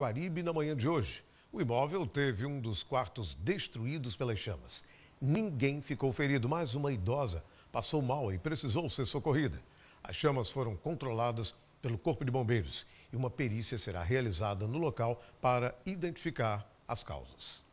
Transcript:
Guaribe na manhã de hoje. O imóvel teve um dos quartos destruídos pelas chamas. Ninguém ficou ferido, mas uma idosa passou mal e precisou ser socorrida. As chamas foram controladas pelo Corpo de Bombeiros e uma perícia será realizada no local para identificar as causas.